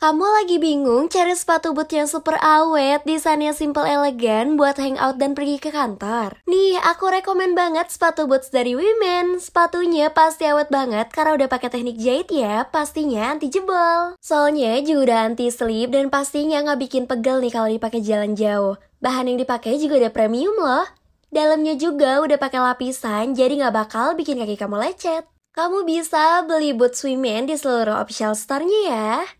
Kamu lagi bingung cari sepatu boot yang super awet, desainnya simple elegan buat hangout dan pergi ke kantor? Nih, aku rekomen banget sepatu boots dari Women. Sepatunya pasti awet banget karena udah pakai teknik jahit ya, pastinya anti jebol. Soalnya juga udah anti slip dan pastinya nggak bikin pegel nih kalau dipakai jalan jauh. Bahan yang dipakai juga udah premium loh. Dalamnya juga udah pakai lapisan, jadi nggak bakal bikin kaki kamu lecet. Kamu bisa beli boots women di seluruh official store-nya ya.